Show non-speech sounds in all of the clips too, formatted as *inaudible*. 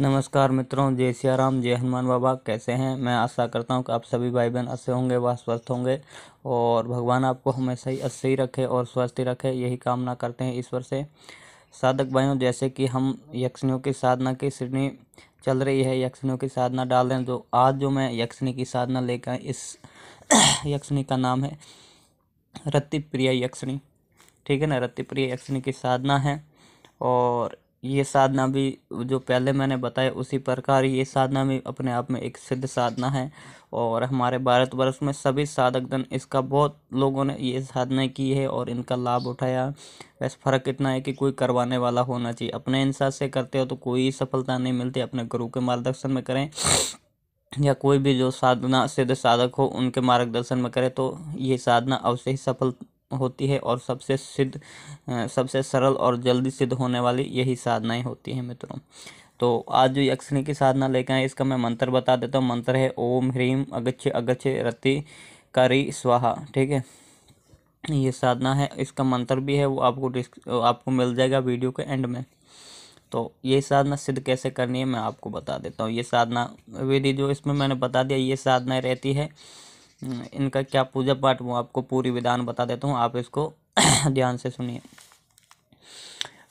नमस्कार मित्रों जय सियाराम जय हनुमान बाबा कैसे हैं मैं आशा करता हूं कि आप सभी भाई बहन अच्छे होंगे व स्वस्थ होंगे और भगवान आपको हमेशा ही अच्छे ही रखे और स्वस्थ ही रखे यही कामना करते हैं ईश्वर से साधक भाइयों जैसे कि हम यक्षिणियों की साधना की श्रेणी चल रही है यक्षिणियों की साधना डाल रहे हैं जो आज जो मैं यक्षिणी की साधना लेकर इस *coughs* यक्षिणी का नाम है प्रिय यक्षिणी ठीक है ना प्रिय यक्षिणी की साधना है और ये साधना भी जो पहले मैंने बताया उसी प्रकार ये साधना भी अपने आप में एक सिद्ध साधना है और हमारे भारतवर्ष में सभी साधक जन इसका बहुत लोगों ने ये साधना की है और इनका लाभ उठाया बस फर्क इतना है कि कोई करवाने वाला होना चाहिए अपने इंसान से करते हो तो कोई सफलता नहीं मिलती अपने गुरु के मार्गदर्शन में करें या कोई भी जो साधना सिद्ध साधक हो उनके मार्गदर्शन में करें तो ये साधना अवश्य ही सफल होती है और सबसे सिद्ध सबसे सरल और जल्दी सिद्ध होने वाली यही साधनाएं होती हैं मित्रों तो आज जो यक्षिणी की साधना लेकर आए इसका मैं मंत्र बता देता हूँ मंत्र है ओम ह्रीम अगच्छ अगच्छ रति करी स्वाहा ठीक है ये साधना है इसका मंत्र भी है वो आपको आपको मिल जाएगा वीडियो के एंड में तो ये साधना सिद्ध कैसे करनी है मैं आपको बता देता हूँ ये साधना विधि जो इसमें मैंने बता दिया ये साधनाएँ रहती है इनका क्या पूजा पाठ वो आपको पूरी विधान बता देता हूँ आप इसको *coughs* ध्यान से सुनिए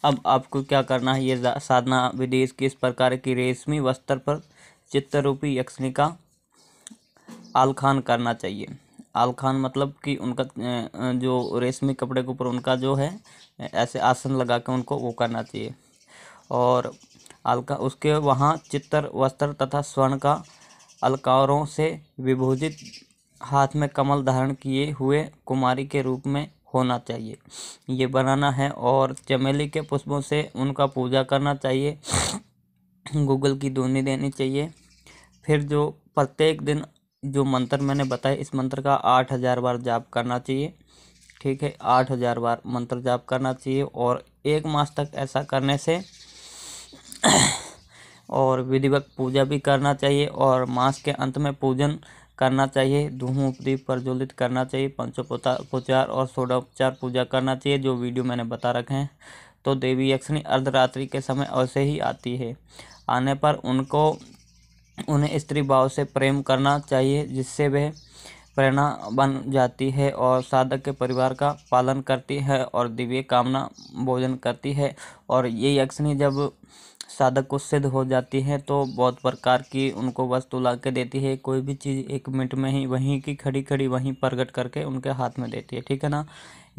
अब आपको क्या करना है ये साधना विदेश की इस प्रकार की रेशमी वस्त्र पर चित्तरूपी यक्षिणी का आलखान करना चाहिए आलखान मतलब कि उनका जो रेशमी कपड़े के ऊपर उनका जो है ऐसे आसन लगा के उनको वो करना चाहिए और अलका उसके वहाँ चित्तर वस्त्र तथा स्वर्ण का अलकारों से विभूजित हाथ में कमल धारण किए हुए कुमारी के रूप में होना चाहिए ये बनाना है और चमेली के पुष्पों से उनका पूजा करना चाहिए गूगल की धोनी देनी चाहिए फिर जो प्रत्येक दिन जो मंत्र मैंने बताया इस मंत्र का आठ हज़ार बार जाप करना चाहिए ठीक है आठ हज़ार बार मंत्र जाप करना चाहिए और एक मास तक ऐसा करने से और विधिवत पूजा भी करना चाहिए और मास के अंत में पूजन करना चाहिए धूम उपदीप प्रज्वलित करना चाहिए पंचोपचार और उपचार पूजा करना चाहिए जो वीडियो मैंने बता रखे हैं तो देवी यक्षिणी अर्धरात्रि के समय अवश्य ही आती है आने पर उनको उन्हें स्त्री भाव से प्रेम करना चाहिए जिससे वह प्रेरणा बन जाती है और साधक के परिवार का पालन करती है और दिव्य कामना भोजन करती है और ये यक्षिणी जब साधक को सिद्ध हो जाती है तो बहुत प्रकार की उनको वस्तु ला के देती है कोई भी चीज़ एक मिनट में ही वहीं की खड़ी खड़ी वहीं प्रकट करके उनके हाथ में देती है ठीक है ना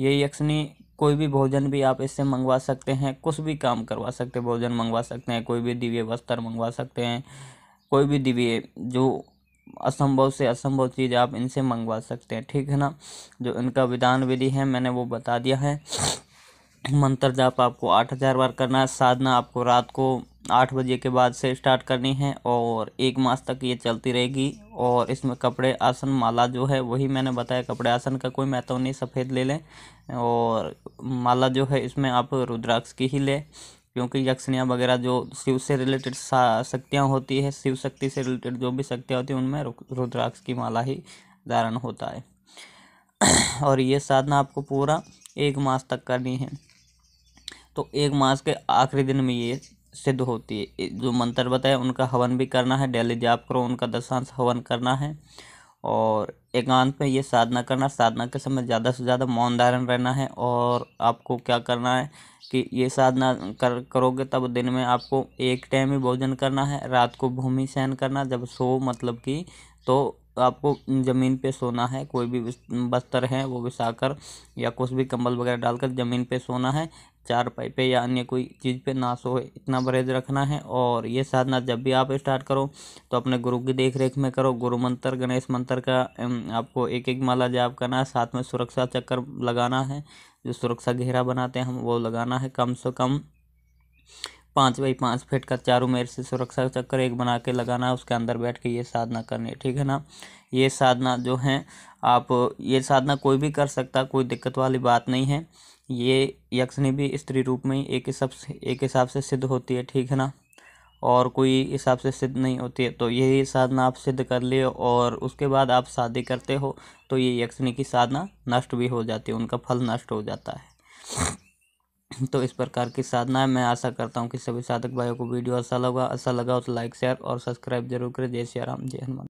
ये यक्षिणी कोई भी भोजन भी आप इससे मंगवा सकते हैं कुछ भी काम करवा सकते हैं भोजन मंगवा सकते हैं कोई भी दिव्य वस्त्र मंगवा सकते हैं कोई भी दिव्य जो असंभव से असंभव चीज़ आप इनसे मंगवा सकते हैं ठीक है ना जो इनका विधान विधि है मैंने वो बता दिया है मंत्र जाप आपको आठ हज़ार बार करना है साधना आपको रात को आठ बजे के बाद से स्टार्ट करनी है और एक मास तक ये चलती रहेगी और इसमें कपड़े आसन माला जो है वही मैंने बताया कपड़े आसन का कोई महत्व नहीं सफ़ेद ले लें और माला जो है इसमें आप रुद्राक्ष की ही लें क्योंकि यक्षणियाँ वगैरह जो शिव से रिलेटेड शक्तियाँ होती है शिव शक्ति से रिलेटेड जो भी शक्तियाँ होती हैं उनमें रुद्राक्ष की माला ही धारण होता है *clears throat* और ये साधना आपको पूरा एक मास तक करनी है तो एक मास के आखिरी दिन में ये सिद्ध होती है जो मंत्र बताया उनका हवन भी करना है डेली जाप करो उनका दशांश हवन करना है और एकांत में ये साधना करना साधना के समय ज़्यादा से ज़्यादा मौन धारण रहना है और आपको क्या करना है कि ये साधना कर करोगे तब दिन में आपको एक टाइम ही भोजन करना है रात को भूमि सहन करना जब सो मतलब कि तो तो आपको ज़मीन पे सोना है कोई भी बस्तर है वो बिछाकर या कुछ भी कंबल वगैरह डालकर ज़मीन पे सोना है चार पाई पे या अन्य कोई चीज़ पे ना सोए इतना परहेज रखना है और ये साधना जब भी आप स्टार्ट करो तो अपने गुरु की देख रेख में करो गुरु मंत्र गणेश मंत्र का आपको एक एक माला जाप करना है साथ में सुरक्षा चक्कर लगाना है जो सुरक्षा घेरा बनाते हैं हम वो लगाना है कम से कम पाँच बाई पाँच फिट का चारों मेर से सुरक्षा चक्कर एक बना के लगाना है उसके अंदर बैठ के ये साधना करनी है ठीक है ना ये साधना जो है आप ये साधना कोई भी कर सकता कोई दिक्कत वाली बात नहीं है ये यक्षनी भी स्त्री रूप में एक हिसाब से एक हिसाब से सिद्ध होती है ठीक है ना और कोई हिसाब से सिद्ध नहीं होती है तो यही साधना आप सिद्ध कर लिए और उसके बाद आप शादी करते हो तो ये यक्षनी की साधना नष्ट भी हो जाती है उनका फल नष्ट हो जाता है *clears throat* तो इस प्रकार की साधनाएं मैं आशा करता हूँ कि सभी साधक भाइयों को वीडियो अच्छा लगा अच्छा लगा तो लाइक शेयर और सब्सक्राइब जरूर करें जय श्री राम जय हनुमान